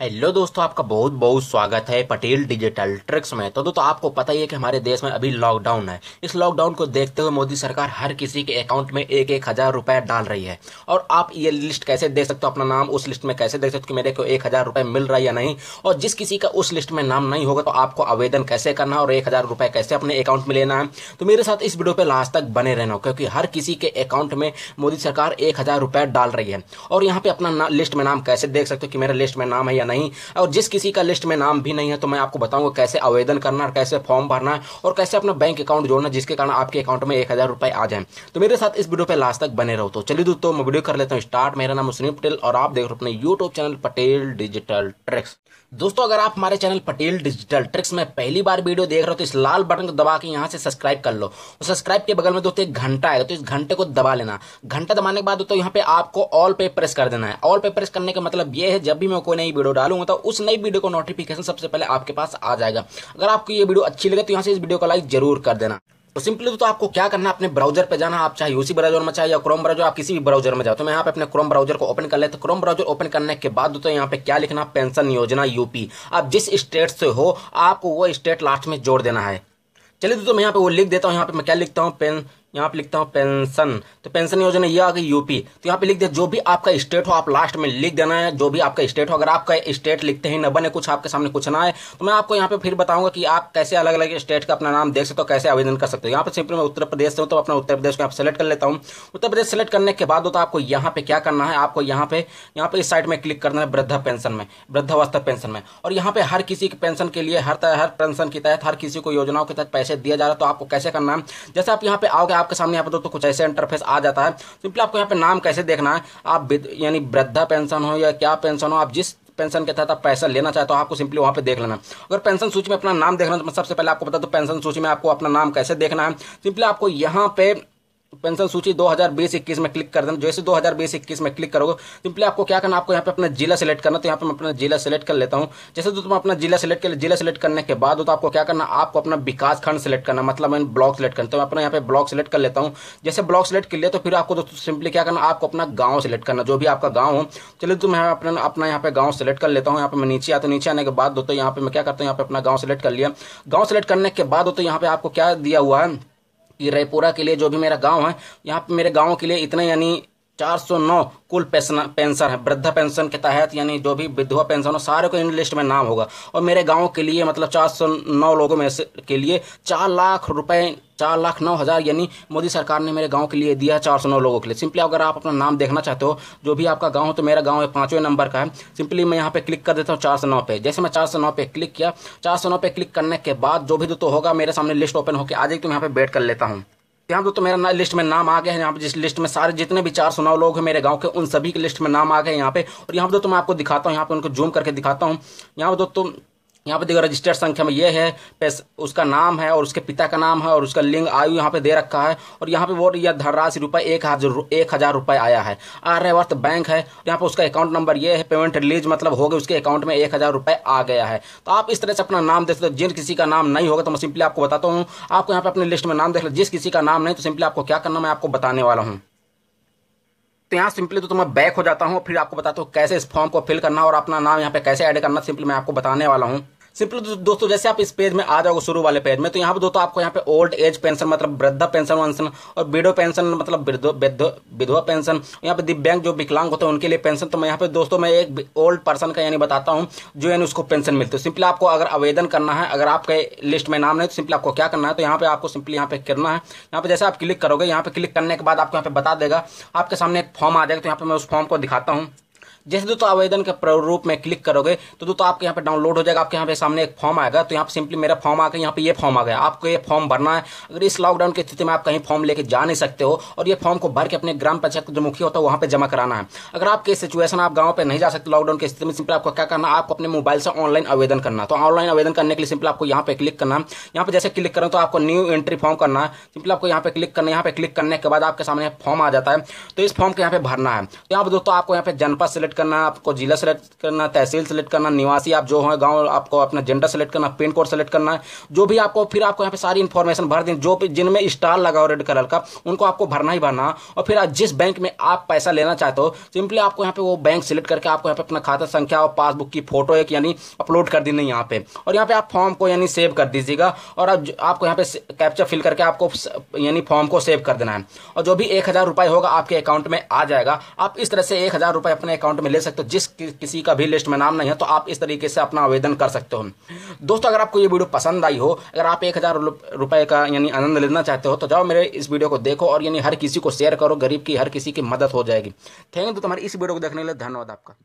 hello दोस्तों आपका बहुत बहुत स्वागत है पटेल डिजिटल ट्रिक्स में तो दोस्तों आपको पता ही है कि हमारे देश में अभी लॉकडाउन है इस लॉकडाउन को देखते हुए मोदी सरकार हर किसी के अकाउंट में एक एक हज़ार रुपए डाल रही है और आप ये लिस्ट कैसे देख सकते हो अपना नाम उस लिस्ट में कैसे देख सकते हो कि मेरे को एक हज़ार रुपए मिल रहा है या नहीं और जिस किसी का उस लिस्ट में नाम नहीं होगा तो आपको आवेदन कैसे करना है और एक हज़ार रुपये कैसे अपने अकाउंट में लेना है तो मेरे साथ इस वीडियो पे लास्ट तक बने रहना क्योंकि हर किसी के अकाउंट में मोदी सरकार एक हज़ार रुपए डाल रही है और यहाँ पे अपना लिस्ट में नाम कैसे देख सकते हो कि मेरे लिस्ट में नाम है या नहीं और जिस किसी का लिस्ट में नाम भी नहीं है तो मैं आपको बताऊंगा कैसे आवेदन करना और कैसे फॉर्म भरना है और कैसे अपना बैंक अकाउंट जोड़ना जिसके कारण आपके अकाउंट में एक हज़ार रुपये आ जाए तो मेरे साथ इस वीडियो पर लास्ट तक बने रहो तो चलिए दोस्तों मैं वीडियो कर लेता हूँ स्टार्ट मेरा नाम सुनील पटेल और आप देख रहे हो अपने YouTube channel Patel digital tricks दोस्तों अगर आप हमारे चैनल पटेल डिजिटल ट्रिक्स में पहली बार वीडियो देख रहे हो तो इस लाल बटन को दबा के यहाँ से सब्सक्राइब कर लो और सब्सक्राइब के बगल में दोस्तों एक घंटा आएगा तो इस घंटे को दबा लेना घंटा दबाने के बाद दोस्तों यहाँ पे आपको ऑल पे प्रेस कर देना है ऑल पे प्रेस करने का मतलब ये है जब भी मैं कोई नई वीडियो डालूंगा तो उस नई वीडियो को नोटिफिकेशन सबसे पहले आपके पास आ जाएगा अगर आपको ये वीडियो अच्छी लगे तो यहाँ से इस वीडियो को लाइक जरूर कर देना तो सिंपली तो आपको क्या करना है अपने ब्राउजर पे जाना आप चाहे यूसी ब्राउजर में चाहे या क्रोम ब्राउजर आप किसी भी ब्राउजर में जाओ तो मैं यहाँ पे अपने क्रोम ब्राउजर को ओपन कर लेते क्रोम ब्राउजर ओपन करने के बाद तो यहाँ पे क्या लिखना पेंशन योजना यूपी आप जिस स्टेट से हो आपको वो स्टेट लास्ट में जोड़ देना है चलिए दोस्तों मैं यहाँ पे वो लिख देता हूँ यहाँ पे मैं क्या लिखता हूँ पेन यहाँ पे लिखता हूँ पेंशन तो पेंशन योजना ये आ गई यूपी तो यहाँ पे लिख दे जो भी आपका स्टेट हो आप लास्ट में लिख देना है जो भी आपका स्टेट हो अगर आपका स्टेट लिखते ही न बने कुछ आपके सामने कुछ ना है तो मैं आपको यहाँ पे फिर बताऊंगा कि आप कैसे अलग अलग स्टेट का अपना नाम देख सकते हो कैसे आवेदन कर सकते हो यहाँ पर सिंपल मैं उत्तर प्रदेश से हूँ तो अपना उत्तर प्रदेश को यहाँ सेलेक्ट कर लेता हूँ उत्तर प्रदेश सेलेक्ट करने के बाद होता आपको यहाँ पे क्या करना है आपको यहाँ पे यहाँ पे इस साइड में क्लिक करना है वृद्धा पेंशन में वृद्धावस्था पेंशन में और यहाँ पे हर किसी के पेंशन के लिए हर हर पेंशन के तहत हर किसी को योजनाओं के तहत पैसे दिया जा रहा है तो आपको कैसे करना है जैसे आप यहाँ पे आओगे आपके सामने यहाँ पर दोस्तों कुछ ऐसे इंटरफेस आ जाता है सिंपली आपको यहाँ पे नाम कैसे देखना है आप यानी वृद्धा पेंशन हो या क्या पेंशन हो आप जिस पेंशन के तहत आप पैसा लेना चाहते हो आपको सिंपली वहाँ पे देख लेना अगर पेंशन सूची में अपना नाम देखना तो सबसे पहले आपको बता दो तो पेंशन सूची में आपको अपना नाम कैसे देखना है सिंपली आपको यहाँ पे पेंशन सूची बीस इक्कीस में क्लिक कर देना जैसे बीस इक्कीस में क्लिक करोगे सिंपली आपको क्या करना आपको यहाँ पे अपना जिला सेलेक्ट करना तो यहाँ पे मैं अपना जिला सेलेक्ट कर लेता हूँ जैसे तो तुम अपना जिला सेलेक्ट कर जिला सेलेक्ट करने के बाद तो आपको क्या करना आपको अपना विकास खंड सेलेक्ट करना मतलब मैं ब्लॉक सेलेक्ट करना तो मैं अपना यहाँ पे ब्लॉक सेलेक्ट कर लेता हूँ जैसे ब्लॉक सेलेक्ट कर लिया तो फिर आपको दोस्तों सिंपली क्या करना आपको अपना गाँव सेलेक्ट करना जो भी आपका गाँव हो चलिए तो मैं अपना अपना यहाँ पे गाँव सेलेक्ट कर लेता हूँ यहाँ पे मैं नीचे आता हूँ नीचे आने के बाद दोस्तों यहाँ पे मैं क्या करता हूँ यहाँ पे अपना गाँव सेलेक्ट कर लिया गाँव सेलेक्ट करने के बाद दोस्तों यहाँ पे आपको क्या दिया हुआ है रायपुरा के लिए जो भी मेरा गांव है यहाँ पे मेरे गांव के लिए इतना यानी 409 कुल पेंशन पेंशन है वृद्धा पेंशन के तहत यानी जो भी विधवा पेंशन हो सारे को इन लिस्ट में नाम होगा और मेरे गांव के लिए मतलब 409 लोगों में से के लिए चार लाख रुपए चार लाख नौ हज़ार यानी मोदी सरकार ने मेरे गांव के लिए दिया चार सौ नौ लोगों के लिए सिंपली अगर आप अपना नाम देखना चाहते हो जो भी आपका गांव हो तो मेरा गांव है पाँचवें नंबर का है सिंपली मैं यहां पे क्लिक कर देता हूं चार सौ नौ पे जैसे मैं चार सौ नौ पे क्लिक किया चार सौ नौ पे क्लिक करने के बाद जो भी तो होगा मेरे सामने लिस्ट ओपन होकर आ जाएगी तो मैं यहाँ पर बैठ कर लेता हूँ यहाँ दोस्तों मेरा ना लिस्ट में नाम आ गया है यहाँ पे जिस लिस्ट में सारे जितने भी चार सुनाव लोग हैं मेरे गांव के उन सभी के लिस्ट में नाम आ गए यहाँ पे और यहाँ पे दोस्तों मैं आपको दिखाता हूँ यहाँ पे उनको जूम करके दिखाता हूँ यहाँ पे दोस्तों यहाँ पे देखो रजिस्टर्ड संख्या में ये है उसका नाम है और उसके पिता का नाम है और उसका लिंग आयु यहाँ पे दे रखा है और यहाँ पे वो यह धनराशि रुपये एक हजार एक हजार रुपये आया है आर्यवर्त बैंक है यहाँ पे उसका अकाउंट नंबर ये है पेमेंट रिलीज मतलब हो गए उसके अकाउंट में एक हजार रुपये आ गया है तो आप इस तरह से अपना नाम देख सकते हो जिन किसी का नाम नहीं होगा तो मैं सिंपली आपको बताता हूँ आपको यहाँ पे अपने लिस्ट में नाम देख लो जिस किसी का नाम नहीं तो सिंपली आपको क्या करना मैं आपको बताने वाला हूँ तो यहाँ सिंपली तो, तो मैं बैक हो जाता हूँ फिर आपको बताता हूँ कैसे इस फॉर्म को फिल करना और अपना नाम यहाँ पे कैसे ऐड करना सिंपली मैं आपको बताने वाला हूँ सिंपली दोस्तों जैसे आप इस पेज में आ जाओगे शुरू वाले पेज में तो यहाँ पे दोस्तों आपको यहाँ पे ओल्ड एज पेंशन मतलब वृद्धा पेंशन वेंशन और विडो पेंशन मतलब विधवा पेंशन यहाँ पे दिव्यांग जो विकलांग होते हैं उनके लिए पेंशन तो मैं यहाँ पे दोस्तों मैं एक ओल्ड पर्सन का यानी बताता हूँ जो यानी उसको पेंशन मिलती है सिंपली आपको अगर आवेदन करना है अगर आपके लिस्ट में नाम नहीं तो सिंपली आपको क्या करना है तो यहाँ पे आपको सिंपली यहाँ पे करना है यहाँ पे जैसे आप क्लिक करोगे यहाँ पे क्लिक करने के बाद आपको यहाँ पे बता देगा आपके सामने एक फॉर्म आ जाएगा तो यहाँ पे मैं उस फॉर्म को दिखाता हूँ जैसे दोस्तों आवेदन के प्रारूप में क्लिक करोगे तो दोस्तों आपके यहाँ पे डाउनलोड हो जाएगा आपके यहाँ पे सामने एक फॉर्म आएगा तो यहाँ पे सिंपली मेरा फॉर्म आ गया यहाँ पे ये फॉर्म आ गया आपको ये फॉर्म भरना है अगर इस लॉकडाउन की स्थिति में आप कहीं फॉर्म लेके जा नहीं सकते हो और ये फॉर्म को भर के अपने ग्राम पंचायत जो मुखिया होता है वहाँ पर जमा कराना है अगर आपके सिचुएशन आप गाँव पर नहीं जा सकते लॉकडाउन की स्थिति में सिंपल आपको क्या करना आपको अपने मोबाइल से ऑनलाइन आवेदन करना तो ऑनलाइन आवेदन करने के लिए सिंपल आपको यहाँ पे क्लिक करना यहाँ पे जैसे क्लिक करें तो आपको न्यू एंट्री फॉर्म करना है सिंपल आपको यहाँ पे क्लिक करना यहाँ पे क्लिक करने के बाद आपके सामने फॉर्म आ जाता है तो इस फॉर्म को यहाँ पे भरना है तो यहाँ पर दोस्तों आपको यहाँ पे जनपद सेलेक्ट सेलेक्ट करना है आपको जिला सेलेक्ट करना है तहसील सेलेक्ट करना है निवासी आप जो है गाँव आपको अपना जेंडर सेलेक्ट करना है पिन कोड सेलेक्ट करना है जो भी आपको फिर आपको यहाँ पे सारी इन्फॉर्मेशन भर दें जो जिनमें स्टार लगा हो रेड कलर का उनको आपको भरना ही भरना और फिर जिस बैंक में आप पैसा लेना चाहते हो सिंपली आपको यहाँ पे वो बैंक सेलेक्ट करके आपको यहाँ पे अपना खाता संख्या और पासबुक की फोटो एक यानी अपलोड कर देनी यहाँ पे और यहाँ पे आप फॉर्म को यानी सेव कर दीजिएगा और आपको यहाँ पे कैप्चर फिल करके आपको यानी फॉर्म को सेव कर देना है और जो भी एक होगा आपके अकाउंट में आ जाएगा आप इस तरह से एक हज़ार अपने अकाउंट में ले सकते हो जिस कि, किसी का भी लिस्ट में नाम नहीं है तो आप इस तरीके से अपना आवेदन कर सकते हो दोस्तों अगर आपको ये वीडियो पसंद आई हो अगर आप एक हज़ार रुपये का यानी आनंद लेना चाहते हो तो जाओ मेरे इस वीडियो को देखो और यानी हर किसी को शेयर करो गरीब की हर किसी की मदद हो जाएगी थैंक यू तो तुम्हारी इस वीडियो को देखने के लिए धन्यवाद आपका